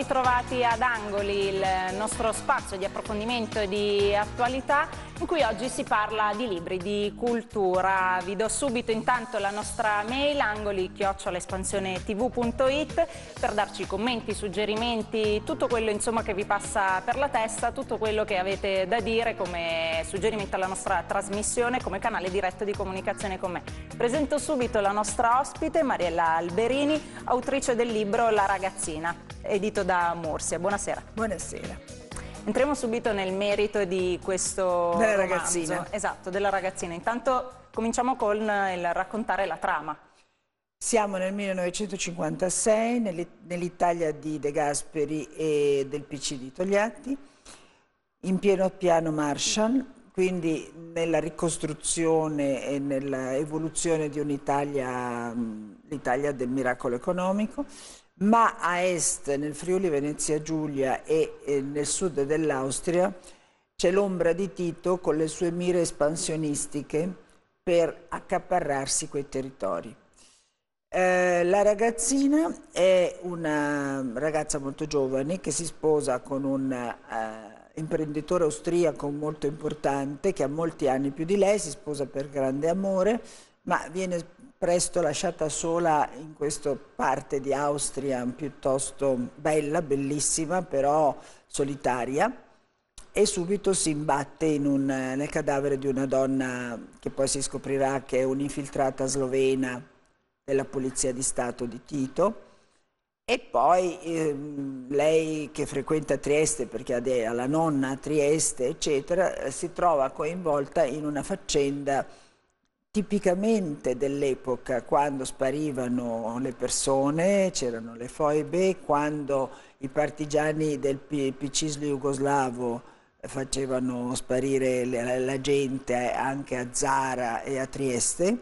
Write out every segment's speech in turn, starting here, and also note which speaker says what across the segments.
Speaker 1: ritrovati ad Angoli, il nostro spazio di approfondimento e di attualità in cui oggi si parla di libri, di cultura. Vi do subito intanto la nostra mail angoli-espansione-tv.it per darci commenti, suggerimenti, tutto quello insomma, che vi passa per la testa, tutto quello che avete da dire come suggerimento alla nostra trasmissione, come canale diretto di comunicazione con me. Presento subito la nostra ospite Mariella Alberini, autrice del libro La ragazzina, edito da da Mursia. Buonasera. Buonasera. Entriamo subito nel merito di questo della romanzo. ragazzina. Esatto, della ragazzina. Intanto cominciamo con eh, il raccontare la trama.
Speaker 2: Siamo nel 1956, nell'Italia di De Gasperi e del PC di Togliatti, in pieno piano Marshall, quindi nella ricostruzione e nell'evoluzione di un'Italia, l'Italia del miracolo economico, ma a est, nel Friuli Venezia Giulia e, nel sud dell'Austria, c'è l'ombra di Tito con le sue mire espansionistiche per accaparrarsi quei territori. Eh, la ragazzina è una ragazza molto giovane che si sposa con un eh, imprenditore austriaco molto importante che ha molti anni più di lei, si sposa per grande amore, ma viene presto lasciata sola in questa parte di Austria piuttosto bella, bellissima, però solitaria e subito si imbatte un, nel cadavere di una donna che poi si scoprirà che è un'infiltrata slovena della Polizia di Stato di Tito. E poi ehm, lei che frequenta Trieste perché ha la nonna a Trieste, eccetera, si trova coinvolta in una faccenda tipicamente dell'epoca, quando sparivano le persone, c'erano le foibe, quando i partigiani del Picislo jugoslavo facevano sparire la gente anche a Zara e a Trieste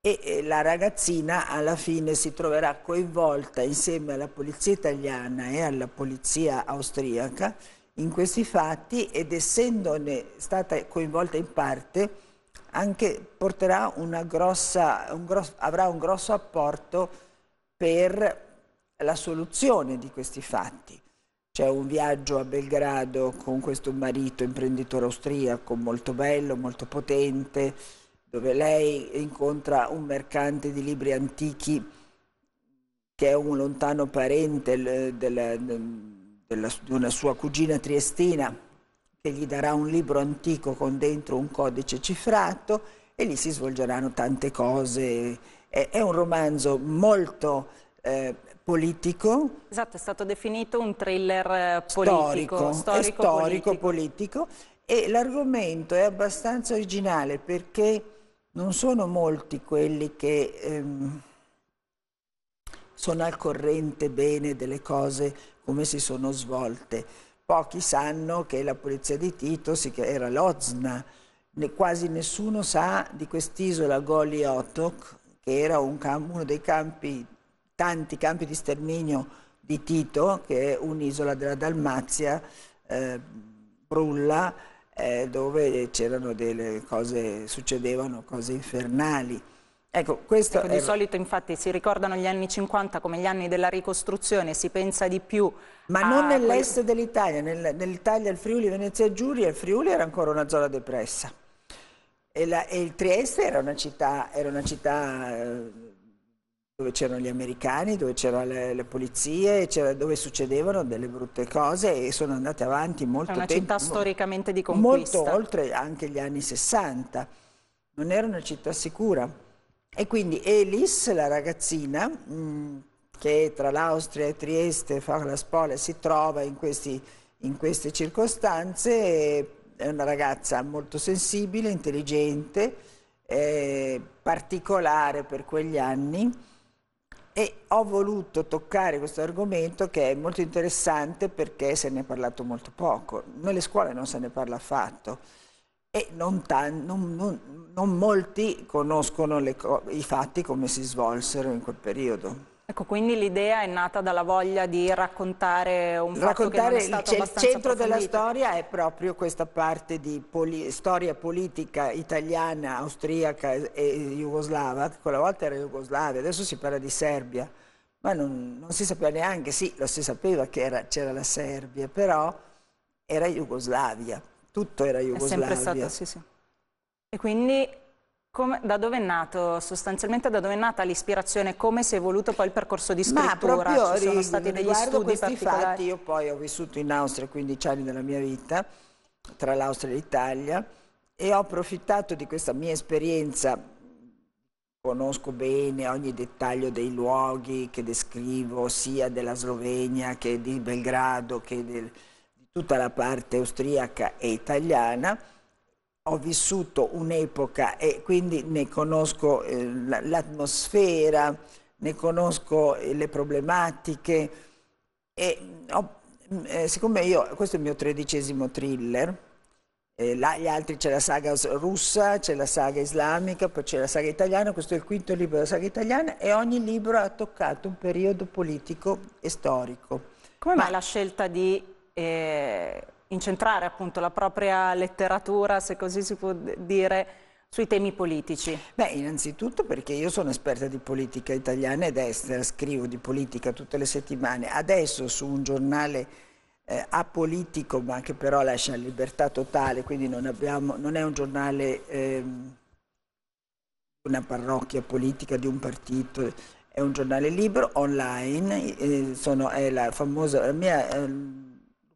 Speaker 2: e la ragazzina alla fine si troverà coinvolta insieme alla polizia italiana e alla polizia austriaca in questi fatti ed essendone stata coinvolta in parte anche porterà una grossa, un grosso, avrà un grosso apporto per la soluzione di questi fatti. C'è un viaggio a Belgrado con questo marito imprenditore austriaco molto bello, molto potente, dove lei incontra un mercante di libri antichi che è un lontano parente eh, della, della, di una sua cugina triestina che gli darà un libro antico con dentro un codice cifrato e lì si svolgeranno tante cose. È, è un romanzo molto eh, politico.
Speaker 1: Esatto, è stato definito un thriller eh, politico. Storico, storico, storico politico.
Speaker 2: politico e l'argomento è abbastanza originale perché non sono molti quelli che ehm, sono al corrente bene delle cose come si sono svolte Pochi sanno che la polizia di Tito era l'Ozna, quasi nessuno sa di quest'isola Goli Otok, che era un uno dei campi, tanti campi di sterminio di Tito, che è un'isola della Dalmazia, eh, Brulla, eh, dove c'erano delle cose, succedevano cose infernali. Ecco, questo ecco, Di solito
Speaker 1: infatti si ricordano gli anni 50 come gli anni della
Speaker 2: ricostruzione, si pensa di più... Ma a... non nell'est dell'Italia, nel, nell'Italia il Friuli, Venezia Giulia, il Friuli era ancora una zona depressa e, la, e il Trieste era una città, era una città eh, dove c'erano gli americani, dove c'erano le, le, polizie, dove succedevano delle brutte cose e sono andate avanti molto tempo. È una tempo, città
Speaker 1: storicamente di conquista. Molto
Speaker 2: oltre anche gli anni 60, non era una città sicura. E quindi Elis, la ragazzina, mm, che tra l'Austria e Trieste, fa la Falaspola, si trova in, questi, in queste circostanze, è una ragazza molto sensibile, intelligente, eh, particolare per quegli anni e ho voluto toccare questo argomento che è molto interessante perché se ne è parlato molto poco. Nelle scuole non se ne parla affatto e non, tan, non, non, non molti conoscono le, i fatti come si svolsero in quel periodo.
Speaker 1: Ecco, quindi l'idea è nata dalla voglia di raccontare un raccontare fatto che il centro della
Speaker 2: storia è proprio questa parte di poli storia politica italiana, austriaca e jugoslava, quella volta era Jugoslavia, adesso si parla di Serbia, ma non, non si sapeva neanche, sì, lo si sapeva che c'era la Serbia, però era Jugoslavia tutto era Jugoslavia. È sempre stato, sì, sì.
Speaker 1: E quindi come, da dove è nato, sostanzialmente da dove è nata l'ispirazione, come si è evoluto poi il percorso di scrittura? Ma proprio Ci sono stati degli studi questi fatti, io
Speaker 2: poi ho vissuto in Austria 15 anni della mia vita, tra l'Austria e l'Italia, e ho approfittato di questa mia esperienza, conosco bene ogni dettaglio dei luoghi che descrivo, sia della Slovenia che di Belgrado che del tutta la parte austriaca e italiana, ho vissuto un'epoca e quindi ne conosco eh, l'atmosfera, ne conosco eh, le problematiche e ho, eh, siccome io, questo è il mio tredicesimo thriller, eh, la, gli altri c'è la saga russa, c'è la saga islamica, poi c'è la saga italiana, questo è il quinto libro della saga italiana e ogni libro ha toccato un periodo politico e storico.
Speaker 1: Come mai la scelta di eh, incentrare appunto la propria letteratura, se così si può dire, sui temi politici?
Speaker 2: Beh, innanzitutto perché io sono esperta di politica italiana ed estera, scrivo di politica tutte le settimane. Adesso su un giornale eh, apolitico, ma che però lascia libertà totale, quindi non, abbiamo, non è un giornale, ehm, una parrocchia politica di un partito, è un giornale libero, online, eh, sono, è la famosa, la mia... Eh,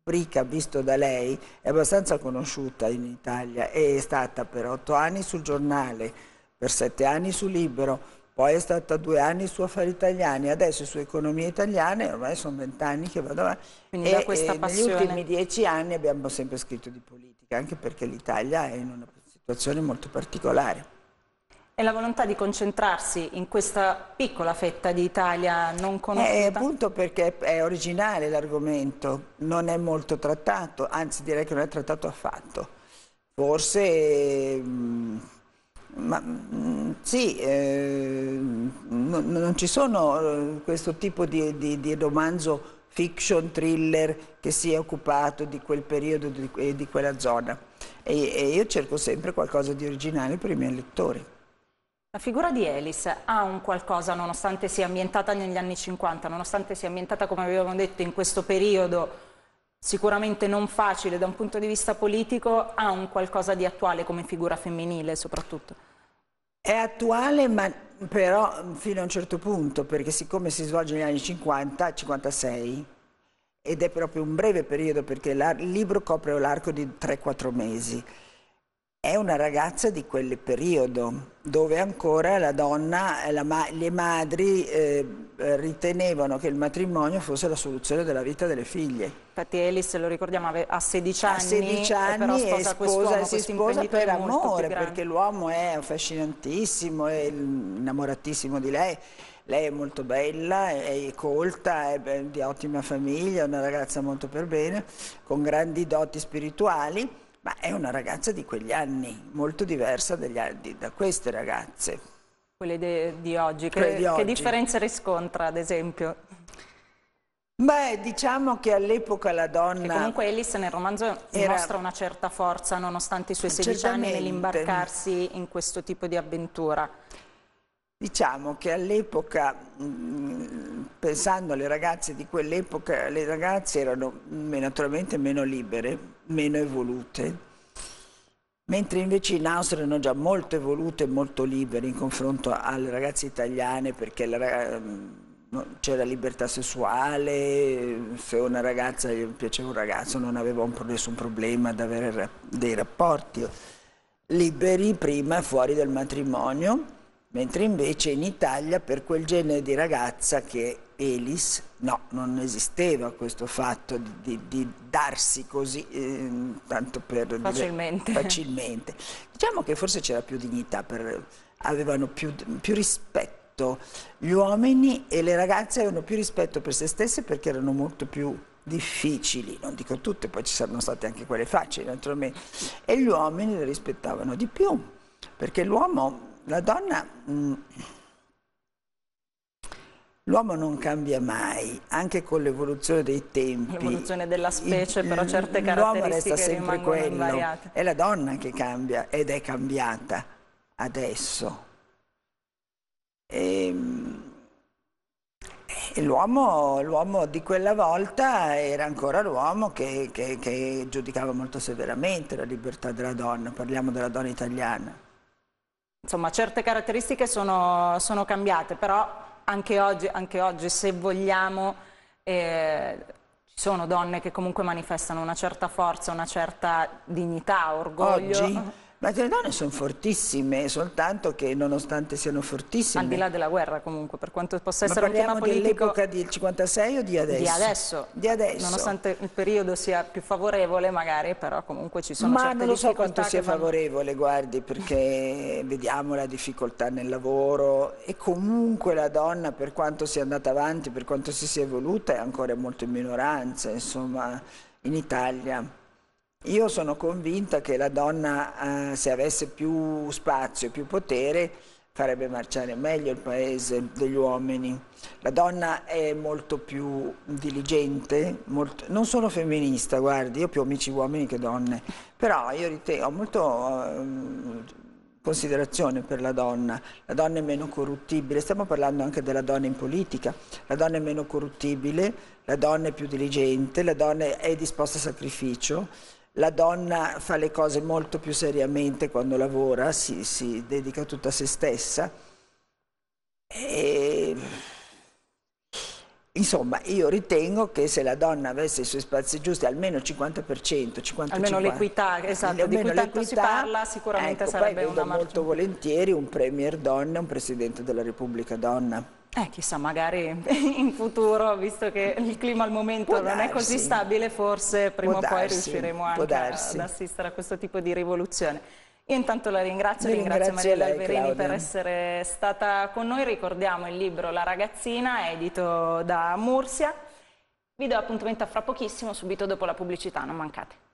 Speaker 2: rubrica Visto da lei è abbastanza conosciuta in Italia e è stata per otto anni sul giornale, per sette anni su Libero, poi è stata due anni su Affari Italiani, adesso su Economia Italiana, ormai sono vent'anni che vado avanti. Quindi e, questa e eh, passione. negli ultimi dieci anni abbiamo sempre scritto di politica, anche perché l'Italia è in una situazione molto particolare.
Speaker 1: E la volontà di concentrarsi in questa piccola fetta di Italia non eh, conosciuta? È
Speaker 2: appunto perché è originale l'argomento, non è molto trattato, anzi direi che non è trattato affatto. Forse, mm, ma, mm, sì, eh, non, non, ci sono eh, questo tipo di, di, di, romanzo fiction, thriller che si è occupato di quel periodo e di, di, quella zona. E, e io cerco sempre qualcosa di originale per i miei lettori.
Speaker 1: La figura di Elis ha un qualcosa, nonostante sia ambientata negli anni 50, nonostante sia ambientata, come avevamo detto, in questo periodo sicuramente non facile da un punto di vista politico, ha un qualcosa di attuale come figura femminile soprattutto?
Speaker 2: È attuale, ma però fino a un certo punto, perché siccome si svolge negli anni 50, 56, ed è proprio un breve periodo perché il libro copre l'arco di 3-4 mesi, è una ragazza di quel periodo dove ancora la donna, eh, la le madri eh, ritenevano che il matrimonio fosse la soluzione della vita delle figlie.
Speaker 1: Infatti Elis, lo ricordiamo, a 16 anni, a 16 eh, anni però sposa, sposa si sposa per amore, perché
Speaker 2: l'uomo è affascinantissimo, è innamoratissimo di lei. Lei è molto bella, è colta, è di ottima famiglia, è una ragazza molto per bene, con grandi doti spirituali ma è una ragazza di quegli anni, molto diversa anni, da queste ragazze.
Speaker 1: Quelle de, di oggi, che, di oggi. che differenze riscontra ad esempio? Beh, diciamo che all'epoca la donna... Che comunque Alice nel romanzo era... mostra una certa forza, nonostante i suoi 16 Certamente. anni, nell'imbarcarsi in questo tipo di avventura.
Speaker 2: Diciamo che all'epoca, mm, pensando alle ragazze di quell'epoca, le ragazze erano naturalmente meno libere, meno evolute, mentre invece in Austria erano già molto evolute e molto libere in confronto alle ragazze italiane perché la, mm, c'era libertà sessuale, se una ragazza gli piaceva un ragazzo non aveva un, nessun problema ad avere dei rapporti liberi prima fuori dal matrimonio, mentre invece in Italia per quel genere di ragazza che Elis, no, non esisteva questo fatto di, di, di darsi così, eh, tanto per... Facilmente. Dire, facilmente. Diciamo che forse c'era più dignità, per, avevano più, più rispetto gli uomini e le ragazze avevano più rispetto per se stesse perché erano molto più difficili, non dico tutte, poi ci saranno state anche quelle facili naturalmente, e gli uomini le rispettavano di più, perché l'uomo, la donna... Mh, mm, L'uomo non cambia mai, anche con l'evoluzione dei tempi. L'evoluzione
Speaker 1: della specie, però certe caratteristiche rimangono L'uomo resta sempre quello,
Speaker 2: è la donna che cambia ed è cambiata adesso. Ehm, e, e l'uomo, di quella volta era ancora l'uomo che, che, che giudicava molto severamente la libertà della donna, parliamo della donna italiana.
Speaker 1: Insomma, certe caratteristiche sono, sono cambiate, però anche oggi, anche oggi se vogliamo, eh, ci sono donne che comunque manifestano una certa forza, una certa
Speaker 2: dignità, orgoglio. Oggi? Ma le donne sono fortissime, soltanto che nonostante siano fortissime... Al di là della guerra comunque, per quanto possa essere un tema politico... dell'epoca del 56 o di adesso? Di adesso.
Speaker 1: Di adesso. Nonostante il periodo sia più favorevole magari, però comunque
Speaker 2: ci sono Ma non lo so quanto sia vanno... favorevole, guardi, perché vediamo la difficoltà nel lavoro e comunque la donna, per quanto sia andata avanti, per quanto si sia evoluta, è ancora molto in minoranza, insomma, in Italia. Io sono convinta che la donna, eh, se avesse più spazio, e più potere, farebbe marciare meglio il paese degli uomini. La donna è molto più diligente, molto, non sono femminista, guardi, io più amici uomini che donne, però io ho molto eh, considerazione per la donna, la donna è meno corruttibile, stiamo parlando anche della donna in politica, la donna è meno corruttibile, la donna è più diligente, la donna è disposta a sacrificio la donna fa le cose molto più seriamente quando lavora, si, si dedica tutta a se stessa. E... Insomma, io ritengo che se la donna avesse i suoi spazi giusti, almeno il 50%, 50 almeno l'equità,
Speaker 1: esatto, almeno di cui tanto si parla sicuramente ecco, sarebbe poi vedo una
Speaker 2: molto volentieri un premier donna, un presidente della Repubblica donna. Eh,
Speaker 1: chissà, magari in futuro, visto che il clima al momento può non darsi. è così stabile, forse prima può o poi darsi, riusciremo anche ad assistere a questo tipo di rivoluzione. Io intanto la ringrazio, ringrazio, ringrazio Maria Alberini per essere stata con noi. Ricordiamo il libro La ragazzina, edito da Mursia. Vi do appuntamento fra pochissimo, subito dopo la pubblicità, non mancate.